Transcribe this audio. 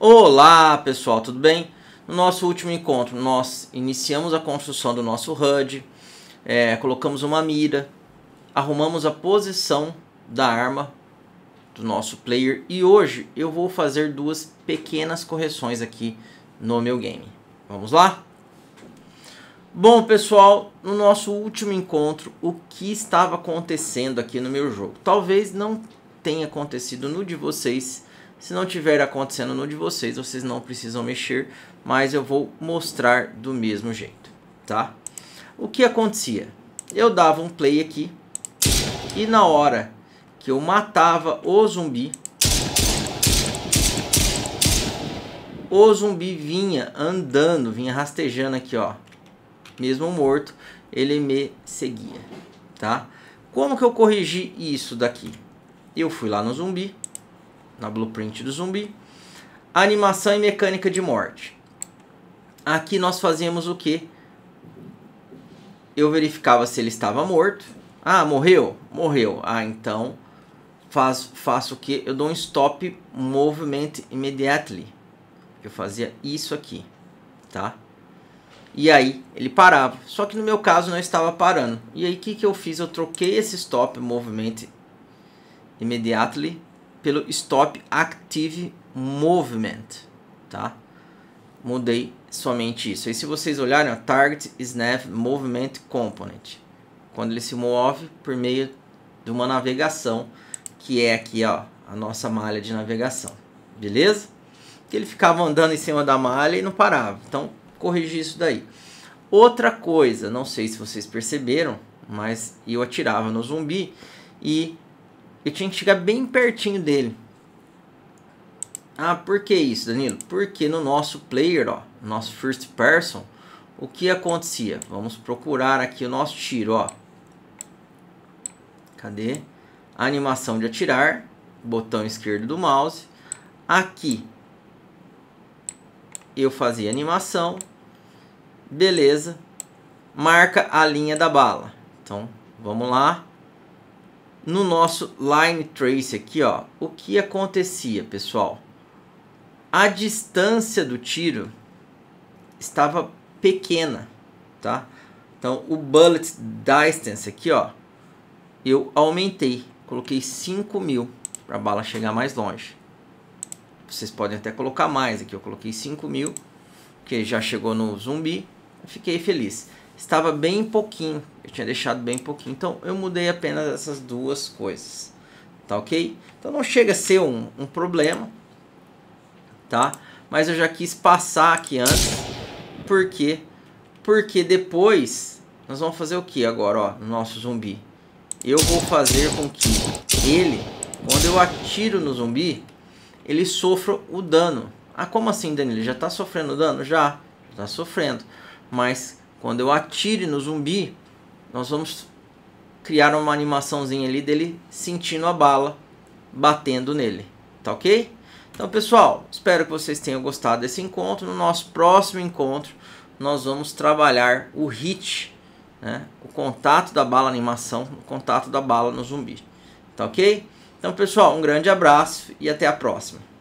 Olá pessoal, tudo bem? No nosso último encontro, nós iniciamos a construção do nosso HUD, é, colocamos uma mira, arrumamos a posição da arma do nosso player e hoje eu vou fazer duas pequenas correções aqui no meu game. Vamos lá? Bom pessoal, no nosso último encontro, o que estava acontecendo aqui no meu jogo? Talvez não tenha acontecido no de vocês, se não tiver acontecendo no de vocês, vocês não precisam mexer, mas eu vou mostrar do mesmo jeito, tá? O que acontecia? Eu dava um play aqui e na hora que eu matava o zumbi, o zumbi vinha andando, vinha rastejando aqui, ó. Mesmo morto, ele me seguia, tá? Como que eu corrigi isso daqui? Eu fui lá no zumbi, na Blueprint do Zumbi. Animação e mecânica de morte. Aqui nós fazíamos o que? Eu verificava se ele estava morto. Ah, morreu? Morreu. Ah, então faz, faço o que? Eu dou um stop movement immediately. Eu fazia isso aqui, tá? E aí ele parava. Só que no meu caso não estava parando. E aí o que, que eu fiz? Eu troquei esse stop movement immediately pelo Stop Active Movement, tá? Mudei somente isso. E se vocês olharem, ó, Target Snap Movement Component, quando ele se move por meio de uma navegação, que é aqui, ó, a nossa malha de navegação, beleza? Que ele ficava andando em cima da malha e não parava. Então, corrigi isso daí. Outra coisa, não sei se vocês perceberam, mas eu atirava no zumbi e eu tinha que chegar bem pertinho dele. Ah, por que isso, Danilo? Porque no nosso player, ó, nosso first person, o que acontecia? Vamos procurar aqui o nosso tiro, ó. Cadê? A animação de atirar, botão esquerdo do mouse. Aqui eu fazia animação. Beleza. Marca a linha da bala. Então, vamos lá no nosso line trace aqui, ó, o que acontecia, pessoal? A distância do tiro estava pequena, tá? Então, o bullet distance aqui, ó, eu aumentei, coloquei 5 mil para a bala chegar mais longe. Vocês podem até colocar mais aqui, eu coloquei 5 mil, que já chegou no zumbi, fiquei feliz. Estava bem pouquinho, eu tinha deixado bem pouquinho. Então eu mudei apenas essas duas coisas. Tá ok? Então não chega a ser um, um problema. Tá? Mas eu já quis passar aqui antes. Por quê? Porque depois nós vamos fazer o que agora, ó, no nosso zumbi? Eu vou fazer com que ele, quando eu atiro no zumbi, ele sofra o dano. Ah, como assim, Danilo? Já tá sofrendo dano? Já, tá sofrendo. Mas quando eu atire no zumbi, nós vamos criar uma animaçãozinha ali dele sentindo a bala batendo nele, tá ok? Então, pessoal, espero que vocês tenham gostado desse encontro. No nosso próximo encontro, nós vamos trabalhar o hit, né? o contato da bala animação, o contato da bala no zumbi. Tá ok? Então, pessoal, um grande abraço e até a próxima.